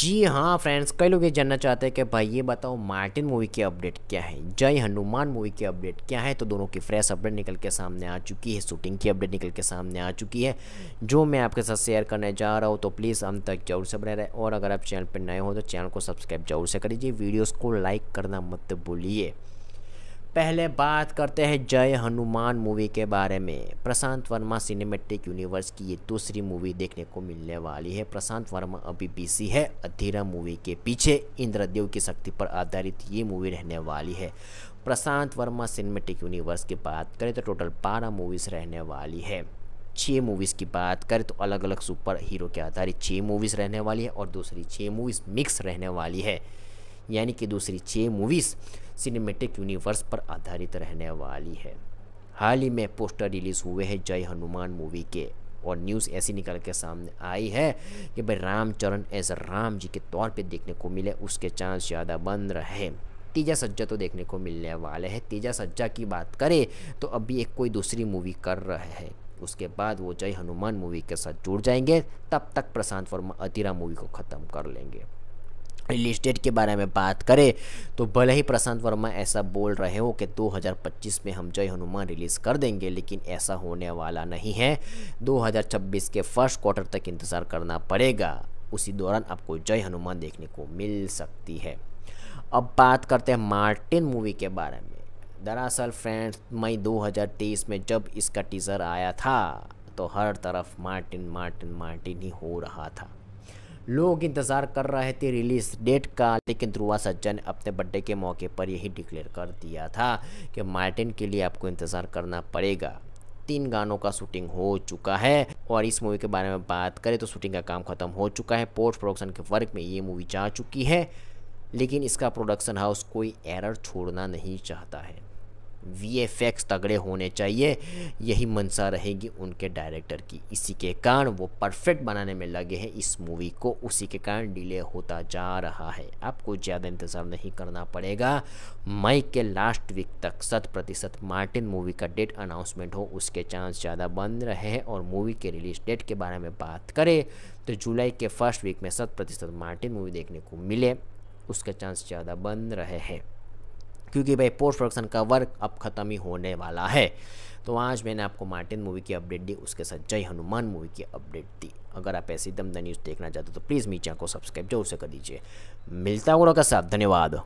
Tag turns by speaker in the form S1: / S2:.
S1: जी हाँ फ्रेंड्स कई लोग ये जानना चाहते हैं कि भाई ये बताओ मार्टिन मूवी की अपडेट क्या है जय हनुमान मूवी की अपडेट क्या है तो दोनों की फ्रेश अपडेट निकल के सामने आ चुकी है शूटिंग की अपडेट निकल के सामने आ चुकी है जो मैं आपके साथ शेयर करने जा रहा हूँ तो प्लीज़ हम तक जरूर से बने रहे और अगर आप चैनल पर नए हो तो चैनल को सब्सक्राइब जरूर से कर लीजिए वीडियोज़ को लाइक करना मत भूलिए पहले बात करते हैं जय हनुमान मूवी के बारे में प्रशांत वर्मा सिनेमेटिक यूनिवर्स की ये दूसरी मूवी देखने को मिलने वाली है प्रशांत वर्मा अभी बीसी है अधीरा मूवी के पीछे इंद्रदेव की शक्ति पर आधारित ये मूवी रहने वाली है प्रशांत वर्मा सिनेमेटिक यूनिवर्स की बात करें तो टोटल बारह मूवीज़ रहने वाली है छः मूवीज़ की बात करें तो अलग अलग सुपर हीरो के आधारित छः मूवीज़ रहने वाली है और दूसरी छः मूवीज़ मिक्स रहने वाली है यानी कि दूसरी छः मूवीज़ सिनेमेटिक यूनिवर्स पर आधारित रहने वाली है हाल ही में पोस्टर रिलीज़ हुए हैं जय हनुमान मूवी के और न्यूज़ ऐसी निकल के सामने आई है कि भाई रामचरण एज राम जी के तौर पे देखने को मिले उसके चांस ज़्यादा बन रहे तेजा सज्जा तो देखने को मिलने वाले हैं तेजा सज्जा की बात करें तो अभी एक कोई दूसरी मूवी कर रहे हैं उसके बाद वो जय हनुमान मूवी के साथ जुड़ जाएंगे तब तक प्रशांत वर्मा अतिरा मूवी को ख़त्म कर लेंगे इस्टेट के बारे में बात करें तो भले ही प्रशांत वर्मा ऐसा बोल रहे हो कि 2025 में हम जय हनुमान रिलीज़ कर देंगे लेकिन ऐसा होने वाला नहीं है 2026 के फर्स्ट क्वार्टर तक इंतज़ार करना पड़ेगा उसी दौरान आपको जय हनुमान देखने को मिल सकती है अब बात करते हैं मार्टिन मूवी के बारे में दरअसल फ्रेंड्स मई 2023 में जब इसका टीज़र आया था तो हर तरफ मार्टिन मार्टिन मार्टिन ही हो रहा था लोग इंतज़ार कर रहे थे रिलीज़ डेट का लेकिन ध्रुवा सज्जन अपने बर्थडे के मौके पर यही डिक्लेयर कर दिया था कि मार्टिन के लिए आपको इंतज़ार करना पड़ेगा तीन गानों का शूटिंग हो चुका है और इस मूवी के बारे में बात करें तो शूटिंग का काम ख़त्म हो चुका है पोस्ट प्रोडक्शन के वर्क में ये मूवी जा चुकी है लेकिन इसका प्रोडक्शन हाउस कोई एरर छोड़ना नहीं चाहता है वी तगड़े होने चाहिए यही मंशा रहेगी उनके डायरेक्टर की इसी के कारण वो परफेक्ट बनाने में लगे हैं इस मूवी को उसी के कारण डिले होता जा रहा है आपको ज़्यादा इंतज़ार नहीं करना पड़ेगा मई के लास्ट वीक तक शत प्रतिशत मार्टिन मूवी का डेट अनाउंसमेंट हो उसके चांस ज़्यादा बन रहे हैं और मूवी के रिलीज डेट के बारे में बात करें तो जुलाई के फर्स्ट वीक में शत प्रतिशत मार्टिन मूवी देखने को मिले उसके चांस ज़्यादा बन रहे हैं क्योंकि भाई पोस्ट प्रोडक्शन का वर्क अब ख़त्म ही होने वाला है तो आज मैंने आपको मार्टिन मूवी की अपडेट दी उसके साथ जय हनुमान मूवी की अपडेट दी अगर आप ऐसी दमदम न्यूज़ देखना चाहते हो तो प्लीज़ मीचा को सब्सक्राइब जरूर से कर दीजिए मिलता हूँ का साथ धन्यवाद